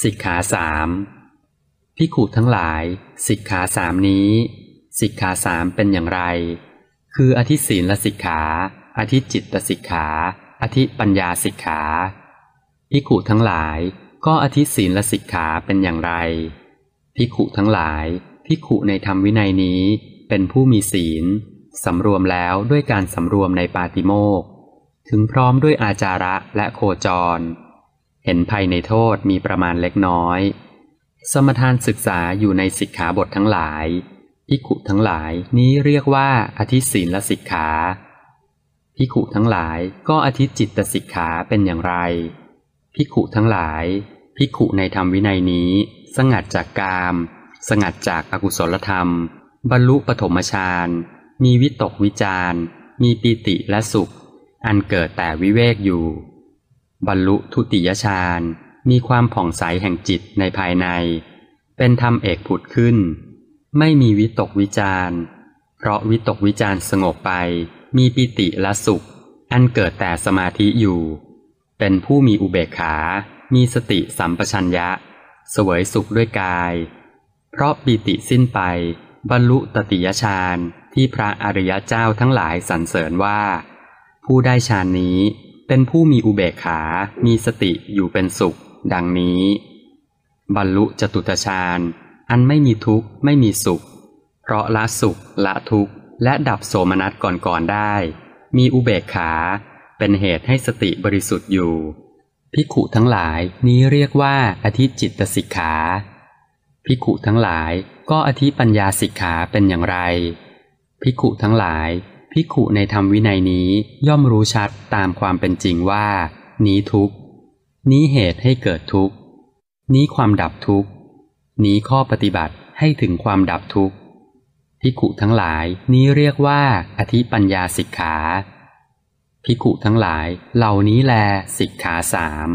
สิกขาสามพิขูทั้งหลาย สิกขาสามนี้ สิกขาสามเป็นอย่างไร คืออธิศีลละสิกขา อธิจิตตสิกขา อธิปัญญาสิกขาพิขูทั้งหลาย ก็อธิศีลละสิกขาเป็นอย่างไรพิขูทั้งหลายพิขูในธรรมวินัยนี้ เป็นผู้มีศีล สำรวมแล้วด้วยการสำรวมในปาติโมกถึงพร้อมด้วยอาจาระและโคจรเห็นภัยในโทษมีประมาณเล็กน้อย สมทานศึกษาอยู่ในสิกขาบททั้งหลายพิขุทั้งหลายนี้เรียกว่าอธิศีลและสิกขาพิขุทั้งหลายก็อธิจิตตสิกขาเป็นอย่างไรพิขุทั้งหลายพิขุในธรรมวินัยนี้ สงัดจากกามสงัดจากอากุศลธรรม บรรลุปฐมฌาน มีวิตกวิจาร มีปิติและสุข อันเกิดแต่วิเวกอยู่บรรลุทุติยฌานมีความผ่องใสแห่งจิตในภายใน เป็นธรรมเอกผุดขึ้น ไม่มีวิตกวิจารเพราะวิตกวิจารสงบไปมีปิติและสุข อันเกิดแต่สมาธิอยู่ เป็นผู้มีอุเบกขา มีสติสัมปชัญญะ เสวยสุขด้วยกาย เพราะปิติสิ้นไป บรรลุตติยฌานที่พระอริยเจ้าทั้งหลายสรรเสริญว่า ผู้ได้ฌานนี้เป็นผู้มีอุเบกขา มีสติอยู่เป็นสุข ดังนี้บรรลุจตุตฌาน อันไม่มีทุกข์ไม่มีสุข เพราะละสุข ละทุกข์ และดับโสมนัสก่อนๆได้ มีอุเบกขา เป็นเหตุให้สติบริสุทธิ์อยู่ พิขุทั้งหลายนี้เรียกว่าอธิจิตสิกขาพิขุทั้งหลายก็อธิปัญญาสิกขาเป็นอย่างไรพิขุทั้งหลายภิกขุในธรรมวินัยนี้ย่อมรู้ชัดตามความเป็นจริงว่า นี้ทุก นี้เหตุให้เกิดทุกนี้ความดับทุกนี้ข้อปฏิบัติให้ถึงความดับทุกภิกขุทั้งหลายนี้เรียกว่าอธิปัญญาสิกขา ภิกขุทั้งหลาย เหล่านี้แลสิกขาสาม